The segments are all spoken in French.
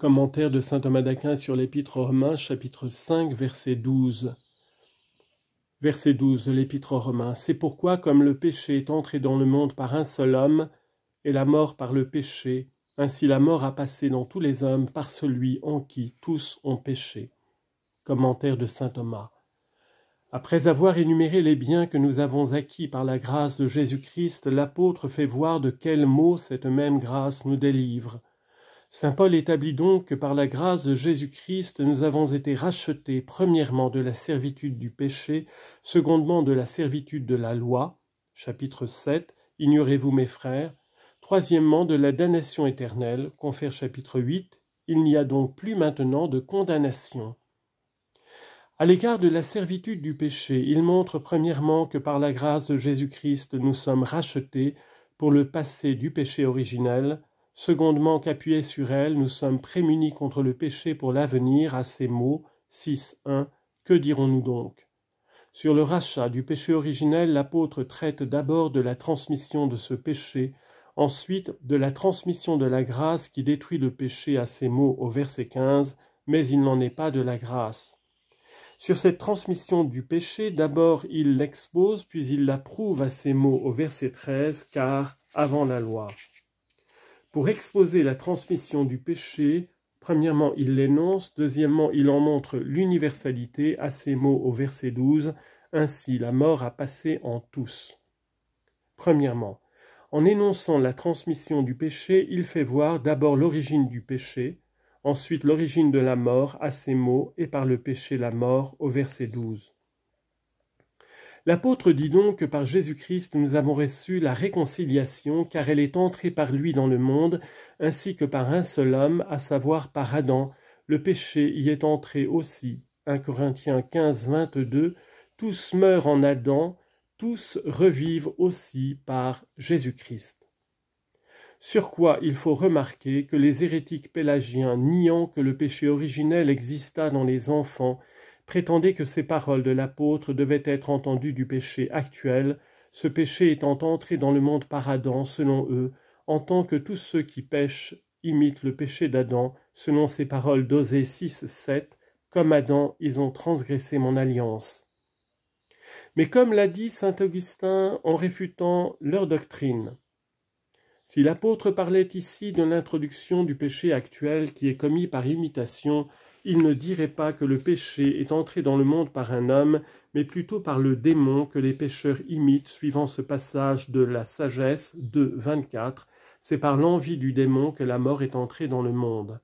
Commentaire de saint Thomas d'Aquin sur l'Épître aux Romains, chapitre 5, verset 12. Verset 12 de l'Épître aux Romains. C'est pourquoi, comme le péché est entré dans le monde par un seul homme, et la mort par le péché, ainsi la mort a passé dans tous les hommes par celui en qui tous ont péché. Commentaire de saint Thomas. Après avoir énuméré les biens que nous avons acquis par la grâce de Jésus-Christ, l'apôtre fait voir de quels mots cette même grâce nous délivre. Saint Paul établit donc que par la grâce de Jésus-Christ, nous avons été rachetés, premièrement, de la servitude du péché, secondement, de la servitude de la loi, chapitre 7, Ignorez-vous mes frères, troisièmement, de la damnation éternelle, confère chapitre 8, Il n'y a donc plus maintenant de condamnation. À l'égard de la servitude du péché, il montre premièrement que par la grâce de Jésus-Christ, nous sommes rachetés pour le passé du péché originel, Secondement, qu'appuyés sur elle, nous sommes prémunis contre le péché pour l'avenir à ces mots 6.1. Que dirons-nous donc Sur le rachat du péché originel, l'apôtre traite d'abord de la transmission de ce péché, ensuite de la transmission de la grâce qui détruit le péché à ces mots au verset 15, mais il n'en est pas de la grâce. Sur cette transmission du péché, d'abord il l'expose, puis il l'approuve à ces mots au verset 13, car avant la loi pour exposer la transmission du péché, premièrement, il l'énonce, deuxièmement, il en montre l'universalité à ces mots au verset 12, ainsi la mort a passé en tous. Premièrement, en énonçant la transmission du péché, il fait voir d'abord l'origine du péché, ensuite l'origine de la mort à ces mots et par le péché la mort au verset 12. L'apôtre dit donc que par Jésus-Christ nous avons reçu la réconciliation, car elle est entrée par lui dans le monde, ainsi que par un seul homme, à savoir par Adam. Le péché y est entré aussi. 1 Corinthiens 15, 22. Tous meurent en Adam, tous revivent aussi par Jésus-Christ. Sur quoi il faut remarquer que les hérétiques pélagiens niant que le péché originel exista dans les enfants prétendait que ces paroles de l'apôtre devaient être entendues du péché actuel, ce péché étant entré dans le monde par Adam, selon eux, en tant que tous ceux qui pêchent imitent le péché d'Adam, selon ces paroles d'Osée 6, 7, comme Adam, ils ont transgressé mon alliance. Mais comme l'a dit saint Augustin en réfutant leur doctrine, si l'apôtre parlait ici de l'introduction du péché actuel qui est commis par imitation, il ne dirait pas que le péché est entré dans le monde par un homme, mais plutôt par le démon que les pécheurs imitent suivant ce passage de la sagesse 2, C'est par l'envie du démon que la mort est entrée dans le monde.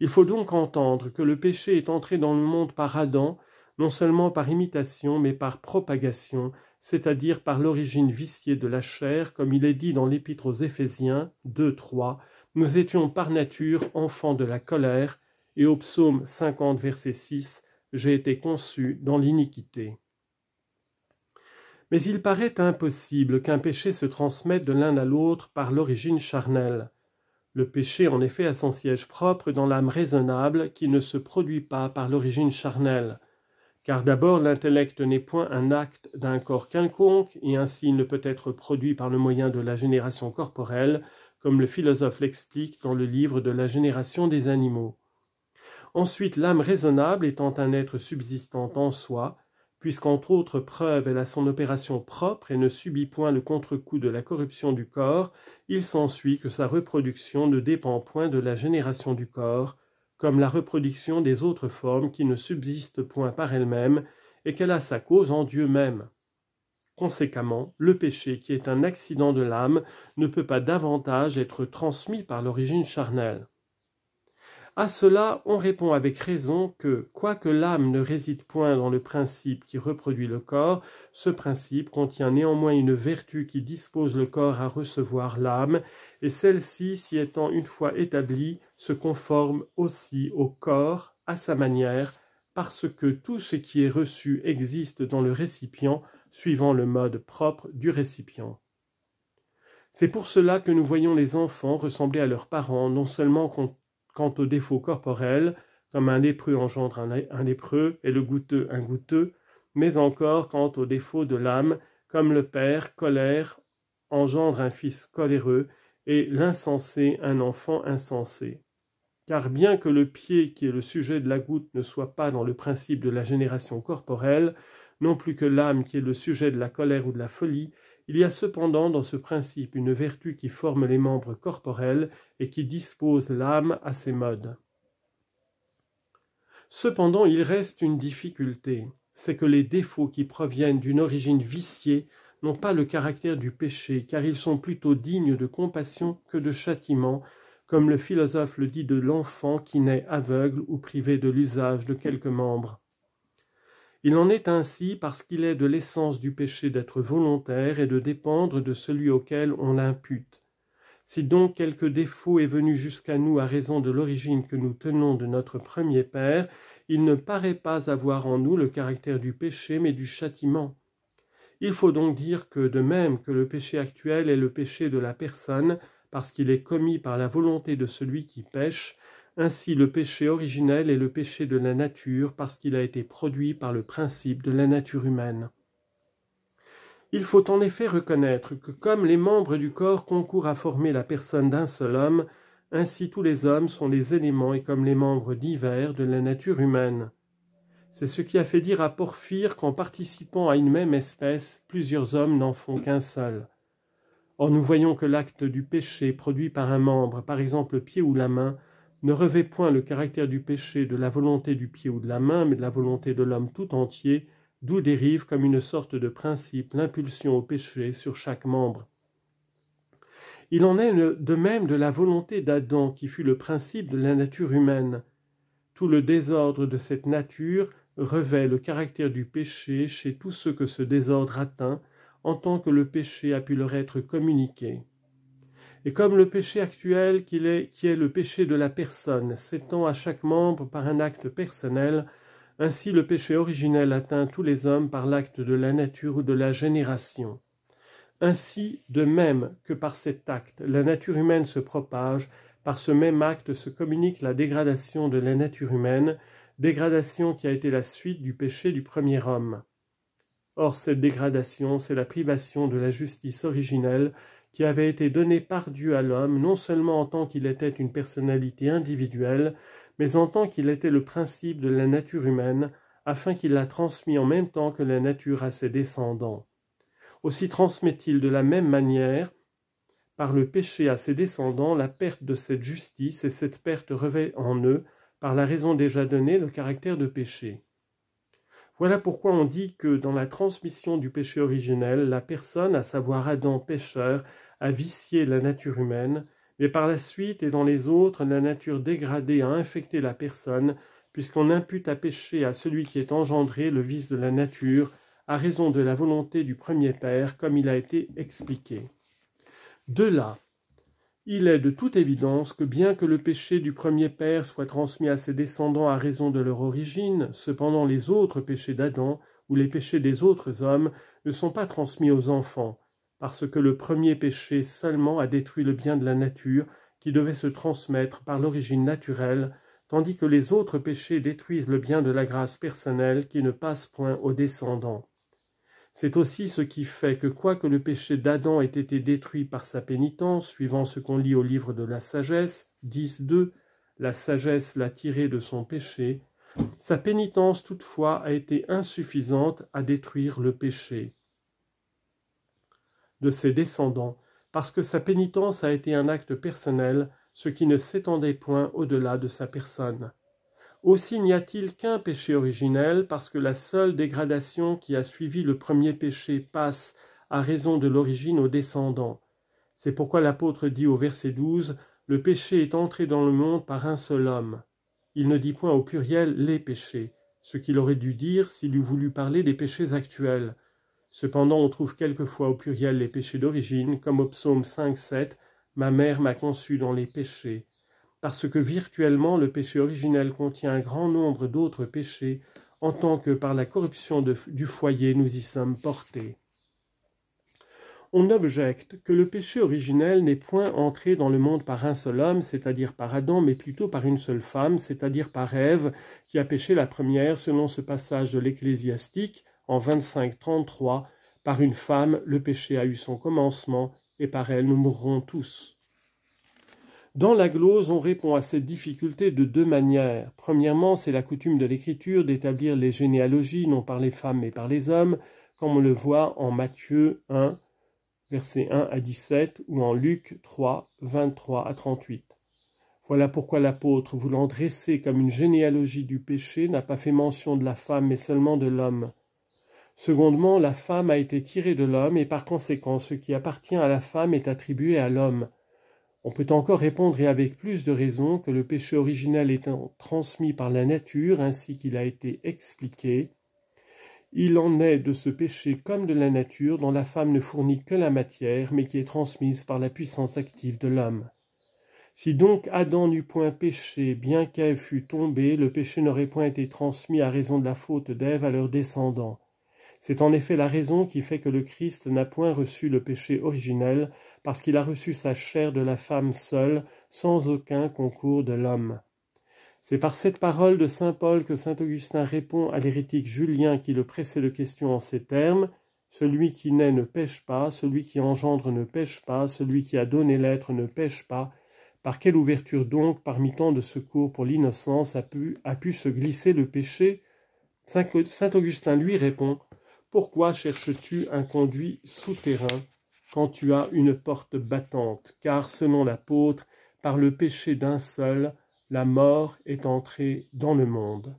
Il faut donc entendre que le péché est entré dans le monde par Adam, non seulement par imitation, mais par propagation, c'est-à-dire par l'origine viciée de la chair, comme il est dit dans l'Épître aux Éphésiens 2.3, « Nous étions par nature enfants de la colère, et au psaume 50, verset 6, J'ai été conçu dans l'iniquité. Mais il paraît impossible qu'un péché se transmette de l'un à l'autre par l'origine charnelle. Le péché en effet a son siège propre dans l'âme raisonnable qui ne se produit pas par l'origine charnelle. Car d'abord l'intellect n'est point un acte d'un corps quelconque, et ainsi il ne peut être produit par le moyen de la génération corporelle, comme le philosophe l'explique dans le livre de la génération des animaux. Ensuite, l'âme raisonnable étant un être subsistant en soi, puisqu'entre autres preuves elle a son opération propre et ne subit point le contre-coup de la corruption du corps, il s'ensuit que sa reproduction ne dépend point de la génération du corps, comme la reproduction des autres formes qui ne subsistent point par elles-mêmes et qu'elle a sa cause en Dieu même. Conséquemment, le péché, qui est un accident de l'âme, ne peut pas davantage être transmis par l'origine charnelle. À cela, on répond avec raison que, quoique l'âme ne réside point dans le principe qui reproduit le corps, ce principe contient néanmoins une vertu qui dispose le corps à recevoir l'âme, et celle-ci, s'y étant une fois établie, se conforme aussi au corps, à sa manière, parce que tout ce qui est reçu existe dans le récipient, suivant le mode propre du récipient. C'est pour cela que nous voyons les enfants ressembler à leurs parents non seulement quant aux défauts corporels, comme un lépreux engendre un, lépreux et le goûteux un goûteux, mais encore quant aux défauts de l'âme, comme le père colère engendre un fils coléreux et l'insensé un enfant insensé. Car bien que le pied qui est le sujet de la goutte ne soit pas dans le principe de la génération corporelle, non plus que l'âme qui est le sujet de la colère ou de la folie, il y a cependant dans ce principe une vertu qui forme les membres corporels et qui dispose l'âme à ses modes. Cependant, il reste une difficulté, c'est que les défauts qui proviennent d'une origine viciée n'ont pas le caractère du péché, car ils sont plutôt dignes de compassion que de châtiment, comme le philosophe le dit de l'enfant qui naît aveugle ou privé de l'usage de quelques membres. Il en est ainsi parce qu'il est de l'essence du péché d'être volontaire et de dépendre de celui auquel on l'impute. Si donc quelque défaut est venu jusqu'à nous à raison de l'origine que nous tenons de notre premier Père, il ne paraît pas avoir en nous le caractère du péché mais du châtiment. Il faut donc dire que de même que le péché actuel est le péché de la personne, parce qu'il est commis par la volonté de celui qui pêche, ainsi le péché originel est le péché de la nature parce qu'il a été produit par le principe de la nature humaine. Il faut en effet reconnaître que comme les membres du corps concourent à former la personne d'un seul homme, ainsi tous les hommes sont les éléments et comme les membres divers de la nature humaine. C'est ce qui a fait dire à Porphyre qu'en participant à une même espèce, plusieurs hommes n'en font qu'un seul. Or nous voyons que l'acte du péché produit par un membre, par exemple le pied ou la main, ne revêt point le caractère du péché de la volonté du pied ou de la main, mais de la volonté de l'homme tout entier, d'où dérive comme une sorte de principe l'impulsion au péché sur chaque membre. Il en est de même de la volonté d'Adam qui fut le principe de la nature humaine. Tout le désordre de cette nature revêt le caractère du péché chez tous ceux que ce désordre atteint, en tant que le péché a pu leur être communiqué. Et comme le péché actuel qui est, qui est le péché de la personne s'étend à chaque membre par un acte personnel, ainsi le péché originel atteint tous les hommes par l'acte de la nature ou de la génération. Ainsi, de même que par cet acte, la nature humaine se propage, par ce même acte se communique la dégradation de la nature humaine, dégradation qui a été la suite du péché du premier homme. Or cette dégradation, c'est la privation de la justice originelle qui avait été donné par Dieu à l'homme, non seulement en tant qu'il était une personnalité individuelle, mais en tant qu'il était le principe de la nature humaine, afin qu'il la transmit en même temps que la nature à ses descendants. Aussi transmet-il de la même manière, par le péché à ses descendants, la perte de cette justice, et cette perte revêt en eux, par la raison déjà donnée, le caractère de péché. Voilà pourquoi on dit que dans la transmission du péché originel, la personne, à savoir Adam pécheur, a vicié la nature humaine, mais par la suite et dans les autres, la nature dégradée a infecté la personne, puisqu'on impute à péché à celui qui est engendré le vice de la nature, à raison de la volonté du premier Père, comme il a été expliqué. De là, il est de toute évidence que bien que le péché du premier père soit transmis à ses descendants à raison de leur origine, cependant les autres péchés d'Adam ou les péchés des autres hommes ne sont pas transmis aux enfants, parce que le premier péché seulement a détruit le bien de la nature qui devait se transmettre par l'origine naturelle, tandis que les autres péchés détruisent le bien de la grâce personnelle qui ne passe point aux descendants. C'est aussi ce qui fait que, quoique le péché d'Adam ait été détruit par sa pénitence, suivant ce qu'on lit au livre de la sagesse, 10.2, la sagesse l'a tiré de son péché, sa pénitence toutefois a été insuffisante à détruire le péché de ses descendants, parce que sa pénitence a été un acte personnel, ce qui ne s'étendait point au-delà de sa personne. Aussi n'y a-t-il qu'un péché originel, parce que la seule dégradation qui a suivi le premier péché passe à raison de l'origine aux descendants. C'est pourquoi l'apôtre dit au verset 12 Le péché est entré dans le monde par un seul homme. Il ne dit point au pluriel les péchés, ce qu'il aurait dû dire s'il eût voulu parler des péchés actuels. Cependant, on trouve quelquefois au pluriel les péchés d'origine, comme au psaume « Ma mère m'a conçu dans les péchés » parce que virtuellement le péché originel contient un grand nombre d'autres péchés, en tant que par la corruption du foyer nous y sommes portés. On objecte que le péché originel n'est point entré dans le monde par un seul homme, c'est-à-dire par Adam, mais plutôt par une seule femme, c'est-à-dire par Ève, qui a péché la première, selon ce passage de l'Ecclésiastique, en 25-33, par une femme, le péché a eu son commencement, et par elle nous mourrons tous. Dans la glose, on répond à cette difficulté de deux manières. Premièrement, c'est la coutume de l'écriture d'établir les généalogies non par les femmes mais par les hommes, comme on le voit en Matthieu 1, versets 1 à 17 ou en Luc 3, 23 à 38. Voilà pourquoi l'apôtre, voulant dresser comme une généalogie du péché, n'a pas fait mention de la femme mais seulement de l'homme. Secondement, la femme a été tirée de l'homme et par conséquent ce qui appartient à la femme est attribué à l'homme. On peut encore répondre et avec plus de raison que le péché originel étant transmis par la nature ainsi qu'il a été expliqué, il en est de ce péché comme de la nature dont la femme ne fournit que la matière mais qui est transmise par la puissance active de l'homme. Si donc Adam n'eût point péché, bien qu'Ève fût tombée, le péché n'aurait point été transmis à raison de la faute d'Ève à leurs descendants. C'est en effet la raison qui fait que le Christ n'a point reçu le péché originel, parce qu'il a reçu sa chair de la femme seule, sans aucun concours de l'homme. C'est par cette parole de saint Paul que saint Augustin répond à l'hérétique Julien qui le pressait de questions en ces termes Celui qui naît ne pêche pas, celui qui engendre ne pêche pas, celui qui a donné l'être ne pêche pas. Par quelle ouverture donc, parmi tant de secours pour l'innocence, a pu, a pu se glisser le péché Saint Augustin lui répond pourquoi cherches-tu un conduit souterrain quand tu as une porte battante Car selon l'apôtre, par le péché d'un seul, la mort est entrée dans le monde.